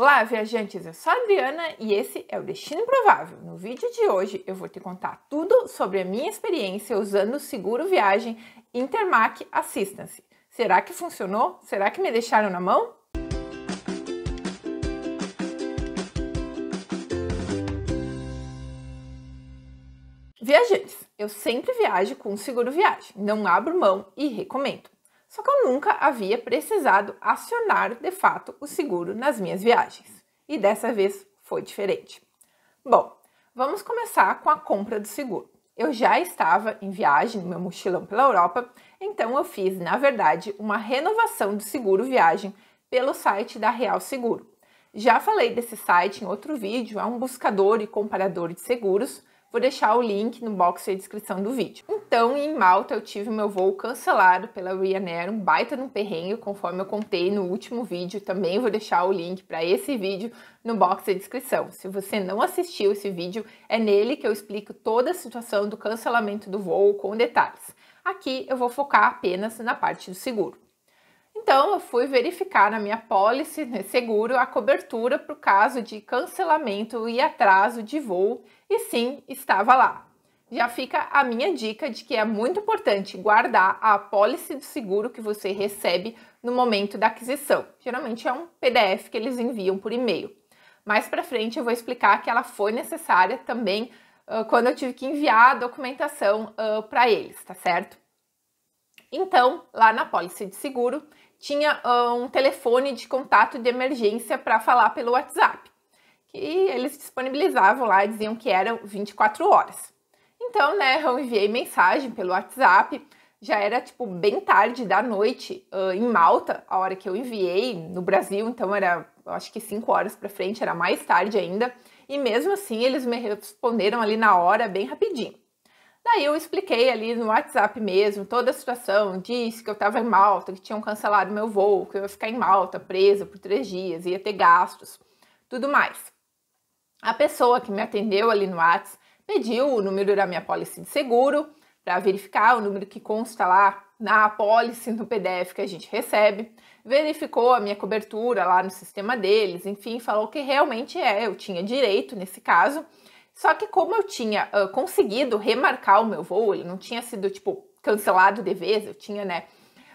Olá, viajantes! Eu sou a Adriana e esse é o Destino Provável. No vídeo de hoje eu vou te contar tudo sobre a minha experiência usando o seguro viagem Intermac Assistance. Será que funcionou? Será que me deixaram na mão? Viajantes, eu sempre viajo com seguro viagem, não abro mão e recomendo. Só que eu nunca havia precisado acionar de fato o seguro nas minhas viagens. E dessa vez foi diferente. Bom, vamos começar com a compra do seguro. Eu já estava em viagem no meu mochilão pela Europa, então eu fiz, na verdade, uma renovação do seguro viagem pelo site da Real Seguro. Já falei desse site em outro vídeo, é um buscador e comparador de seguros Vou deixar o link no box e descrição do vídeo. Então, em Malta, eu tive meu voo cancelado pela Ryanair, um baita no perrengue, conforme eu contei no último vídeo. Também vou deixar o link para esse vídeo no box e descrição. Se você não assistiu esse vídeo, é nele que eu explico toda a situação do cancelamento do voo com detalhes. Aqui eu vou focar apenas na parte do seguro. Então eu fui verificar na minha polícia né, seguro a cobertura para o caso de cancelamento e atraso de voo e sim estava lá. Já fica a minha dica de que é muito importante guardar a apólice do seguro que você recebe no momento da aquisição. Geralmente é um PDF que eles enviam por e-mail. Mais para frente eu vou explicar que ela foi necessária também uh, quando eu tive que enviar a documentação uh, para eles, tá certo? Então, lá na apólice de seguro, tinha ah, um telefone de contato de emergência para falar pelo WhatsApp, que eles disponibilizavam lá, diziam que eram 24 horas. Então, né, eu enviei mensagem pelo WhatsApp, já era tipo bem tarde da noite uh, em Malta, a hora que eu enviei no Brasil, então era acho que 5 horas para frente, era mais tarde ainda. E mesmo assim, eles me responderam ali na hora, bem rapidinho. Daí eu expliquei ali no WhatsApp mesmo toda a situação, disse que eu estava em Malta, que tinham cancelado meu voo, que eu ia ficar em Malta presa por três dias, ia ter gastos, tudo mais. A pessoa que me atendeu ali no WhatsApp pediu o número da minha polícia de seguro para verificar o número que consta lá na polícia no PDF que a gente recebe, verificou a minha cobertura lá no sistema deles, enfim, falou que realmente é, eu tinha direito nesse caso só que como eu tinha uh, conseguido remarcar o meu voo, ele não tinha sido tipo cancelado de vez, eu tinha, né,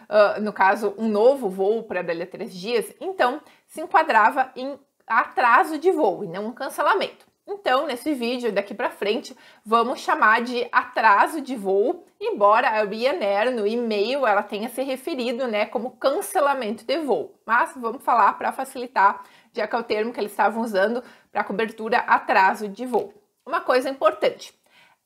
uh, no caso, um novo voo para dali a três dias, então se enquadrava em atraso de voo e não um cancelamento. Então, nesse vídeo daqui para frente, vamos chamar de atraso de voo, embora a Ryanair no e-mail ela tenha se referido, né, como cancelamento de voo. Mas vamos falar para facilitar, já que é o termo que eles estavam usando para cobertura atraso de voo. Uma coisa importante.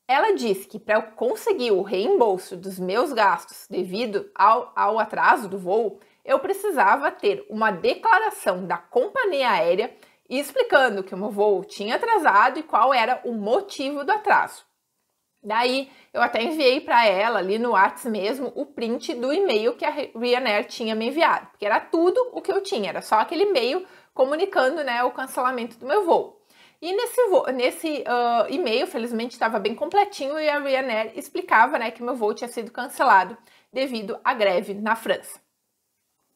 Ela disse que para eu conseguir o reembolso dos meus gastos devido ao, ao atraso do voo, eu precisava ter uma declaração da companhia aérea explicando que o meu voo tinha atrasado e qual era o motivo do atraso. Daí eu até enviei para ela ali no WhatsApp mesmo o print do e-mail que a Ryanair tinha me enviado, porque era tudo o que eu tinha, era só aquele e-mail comunicando né, o cancelamento do meu voo. E nesse, nesse uh, e-mail, felizmente, estava bem completinho e a Ryanair explicava né, que meu voo tinha sido cancelado devido à greve na França.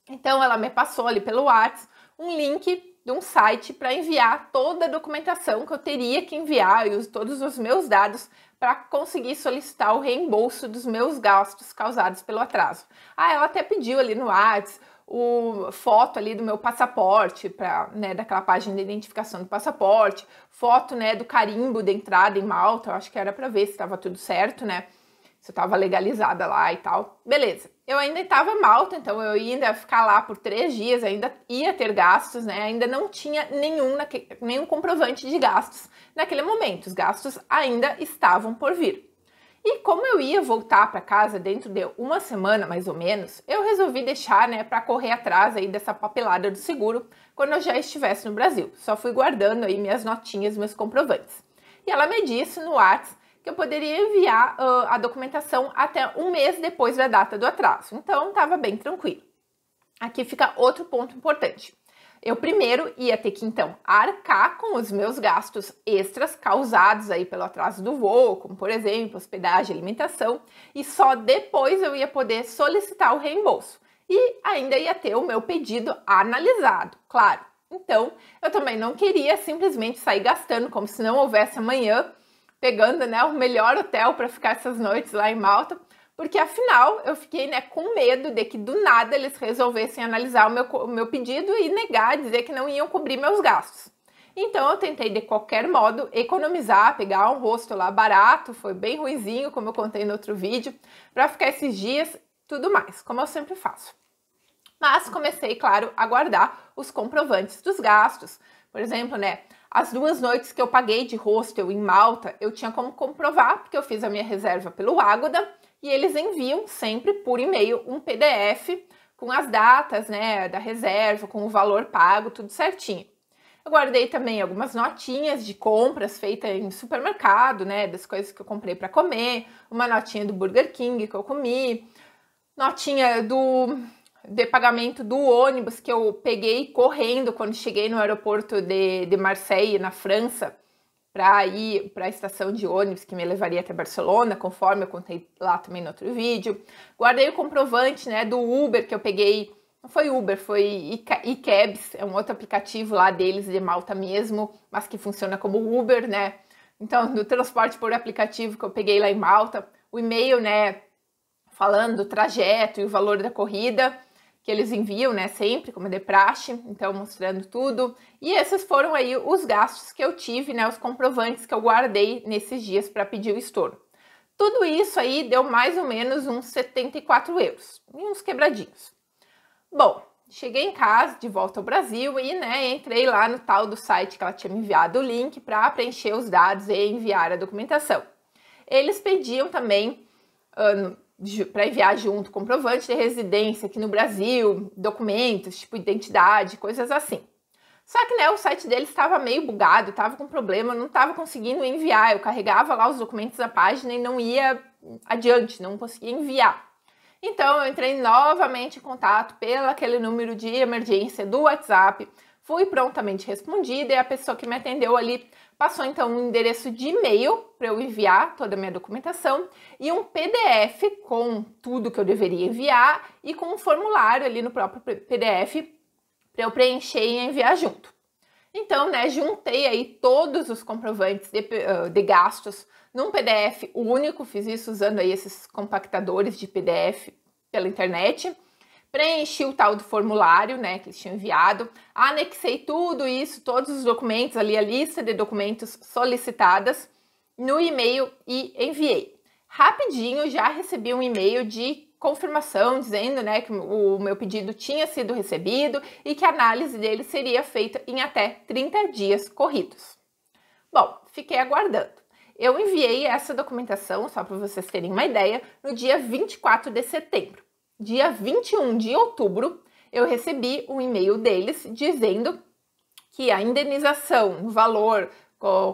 Então ela me passou ali pelo WhatsApp um link de um site para enviar toda a documentação que eu teria que enviar e os, todos os meus dados para conseguir solicitar o reembolso dos meus gastos causados pelo atraso. Ah, ela até pediu ali no WhatsApp o foto ali do meu passaporte, para né, daquela página de identificação do passaporte, foto né, do carimbo de entrada em Malta, eu acho que era para ver se estava tudo certo, né? Se eu estava legalizada lá e tal. Beleza. Eu ainda estava em Malta, então eu ainda ia ficar lá por três dias, ainda ia ter gastos, né? Ainda não tinha nenhum, naque, nenhum comprovante de gastos naquele momento. Os gastos ainda estavam por vir. E como eu ia voltar para casa dentro de uma semana mais ou menos, eu resolvi deixar, né, para correr atrás aí dessa papelada do seguro quando eu já estivesse no Brasil. Só fui guardando aí minhas notinhas, meus comprovantes. E ela me disse no WhatsApp que eu poderia enviar uh, a documentação até um mês depois da data do atraso. Então, estava bem tranquilo. Aqui fica outro ponto importante eu primeiro ia ter que então arcar com os meus gastos extras causados aí pelo atraso do voo, como por exemplo, hospedagem, alimentação, e só depois eu ia poder solicitar o reembolso. E ainda ia ter o meu pedido analisado, claro. Então, eu também não queria simplesmente sair gastando como se não houvesse amanhã, pegando, né, o melhor hotel para ficar essas noites lá em Malta porque afinal eu fiquei né, com medo de que do nada eles resolvessem analisar o meu, o meu pedido e negar, dizer que não iam cobrir meus gastos. Então eu tentei de qualquer modo economizar, pegar um rosto lá barato, foi bem ruizinho, como eu contei no outro vídeo, para ficar esses dias, tudo mais, como eu sempre faço. Mas comecei, claro, a guardar os comprovantes dos gastos. Por exemplo, né, as duas noites que eu paguei de hostel em Malta, eu tinha como comprovar, porque eu fiz a minha reserva pelo Ágoda e eles enviam sempre por e-mail um PDF com as datas né, da reserva, com o valor pago, tudo certinho. Eu guardei também algumas notinhas de compras feitas em supermercado, né, das coisas que eu comprei para comer, uma notinha do Burger King que eu comi, notinha do de pagamento do ônibus que eu peguei correndo quando cheguei no aeroporto de, de Marseille, na França, para ir para a estação de ônibus que me levaria até Barcelona, conforme eu contei lá também no outro vídeo. Guardei o comprovante né, do Uber que eu peguei, não foi Uber, foi iCabs, é um outro aplicativo lá deles de Malta mesmo, mas que funciona como Uber, né? Então, do transporte por aplicativo que eu peguei lá em Malta, o e-mail, né, falando o trajeto e o valor da corrida que eles enviam, né, sempre, como é de praxe, então mostrando tudo. E esses foram aí os gastos que eu tive, né, os comprovantes que eu guardei nesses dias para pedir o estouro. Tudo isso aí deu mais ou menos uns 74 euros e uns quebradinhos. Bom, cheguei em casa, de volta ao Brasil, e né, entrei lá no tal do site que ela tinha me enviado o link para preencher os dados e enviar a documentação. Eles pediam também uh, para enviar junto comprovante de residência aqui no Brasil, documentos, tipo identidade, coisas assim. Só que né, o site dele estava meio bugado, estava com problema, não estava conseguindo enviar. Eu carregava lá os documentos da página e não ia adiante, não conseguia enviar. Então eu entrei novamente em contato pelo aquele número de emergência do WhatsApp, fui prontamente respondida e a pessoa que me atendeu ali Passou então um endereço de e-mail para eu enviar toda a minha documentação e um PDF com tudo que eu deveria enviar e com um formulário ali no próprio PDF para eu preencher e enviar junto. Então, né, juntei aí todos os comprovantes de, de gastos num PDF único, fiz isso usando aí esses compactadores de PDF pela internet preenchi o tal do formulário, né, que eles tinham enviado, anexei tudo isso, todos os documentos ali, a lista de documentos solicitadas no e-mail e enviei. Rapidinho já recebi um e-mail de confirmação dizendo, né, que o meu pedido tinha sido recebido e que a análise dele seria feita em até 30 dias corridos. Bom, fiquei aguardando. Eu enviei essa documentação, só para vocês terem uma ideia, no dia 24 de setembro dia 21 de outubro, eu recebi um e-mail deles dizendo que a indenização no valor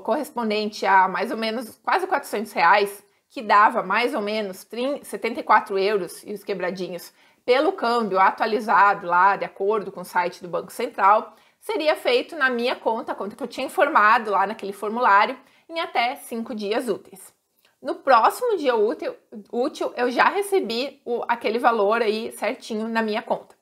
correspondente a mais ou menos quase 400 reais, que dava mais ou menos 74 euros e os quebradinhos pelo câmbio atualizado lá, de acordo com o site do Banco Central, seria feito na minha conta, a conta que eu tinha informado lá naquele formulário, em até cinco dias úteis. No próximo dia útil, útil eu já recebi o, aquele valor aí certinho na minha conta.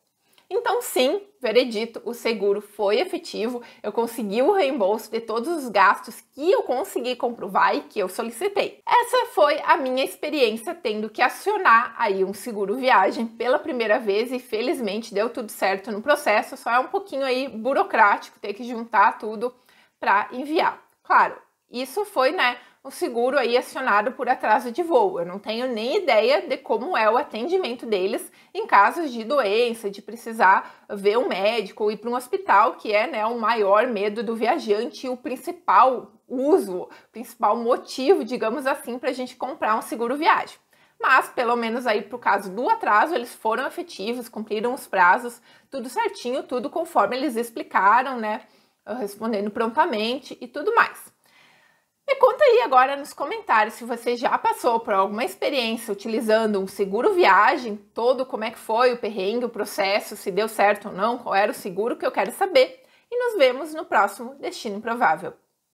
Então, sim, veredito, o seguro foi efetivo, eu consegui o reembolso de todos os gastos que eu consegui comprovar e que eu solicitei. Essa foi a minha experiência tendo que acionar aí um seguro viagem pela primeira vez e felizmente deu tudo certo no processo, só é um pouquinho aí burocrático ter que juntar tudo para enviar. Claro, isso foi, né, o seguro aí acionado por atraso de voo. Eu não tenho nem ideia de como é o atendimento deles em casos de doença, de precisar ver um médico ou ir para um hospital, que é né, o maior medo do viajante e o principal uso, principal motivo, digamos assim, para a gente comprar um seguro viagem mas pelo menos aí para o caso do atraso, eles foram efetivos, cumpriram os prazos, tudo certinho, tudo conforme eles explicaram, né? Respondendo prontamente e tudo mais. Me conta aí agora nos comentários se você já passou por alguma experiência utilizando um seguro viagem, todo como é que foi o perrengue, o processo, se deu certo ou não, qual era o seguro que eu quero saber. E nos vemos no próximo Destino Improvável.